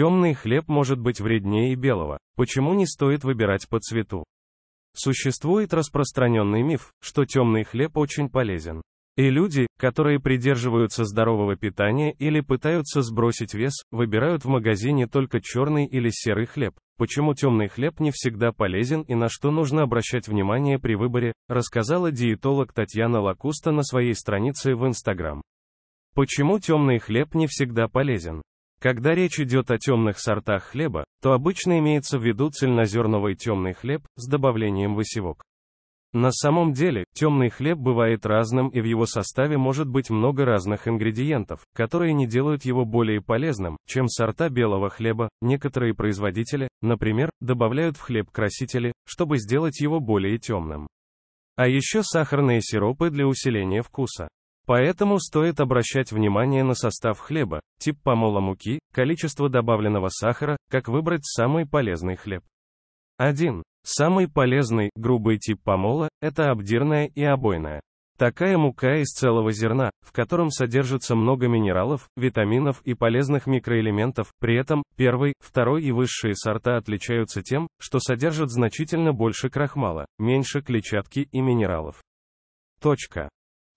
Темный хлеб может быть вреднее и белого. Почему не стоит выбирать по цвету? Существует распространенный миф, что темный хлеб очень полезен. И люди, которые придерживаются здорового питания или пытаются сбросить вес, выбирают в магазине только черный или серый хлеб. Почему темный хлеб не всегда полезен и на что нужно обращать внимание при выборе, рассказала диетолог Татьяна Лакуста на своей странице в Инстаграм. Почему темный хлеб не всегда полезен? Когда речь идет о темных сортах хлеба, то обычно имеется в виду цельнозерновый темный хлеб с добавлением высевок. На самом деле, темный хлеб бывает разным и в его составе может быть много разных ингредиентов, которые не делают его более полезным, чем сорта белого хлеба. Некоторые производители, например, добавляют в хлеб красители, чтобы сделать его более темным. А еще сахарные сиропы для усиления вкуса. Поэтому стоит обращать внимание на состав хлеба, тип помола муки, количество добавленного сахара, как выбрать самый полезный хлеб. 1. Самый полезный, грубый тип помола – это обдирная и обойная. Такая мука из целого зерна, в котором содержится много минералов, витаминов и полезных микроэлементов, при этом, первый, второй и высшие сорта отличаются тем, что содержат значительно больше крахмала, меньше клетчатки и минералов. Точка.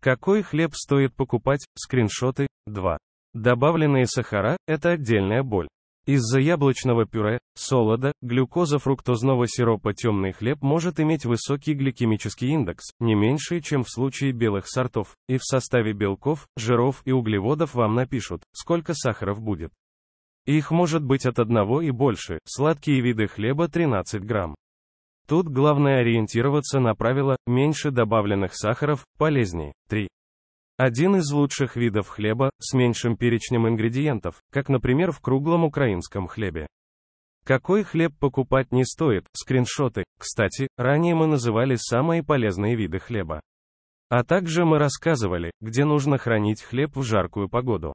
Какой хлеб стоит покупать? Скриншоты 2. Добавленные сахара – это отдельная боль. Из-за яблочного пюре, солода, глюкозо-фруктозного сиропа темный хлеб может иметь высокий гликемический индекс, не меньший, чем в случае белых сортов, и в составе белков, жиров и углеводов вам напишут, сколько сахаров будет. Их может быть от одного и больше, сладкие виды хлеба 13 грамм. Тут главное ориентироваться на правило «меньше добавленных сахаров, полезнее. 3. Один из лучших видов хлеба, с меньшим перечнем ингредиентов, как, например, в круглом украинском хлебе. Какой хлеб покупать не стоит? Скриншоты. Кстати, ранее мы называли самые полезные виды хлеба. А также мы рассказывали, где нужно хранить хлеб в жаркую погоду.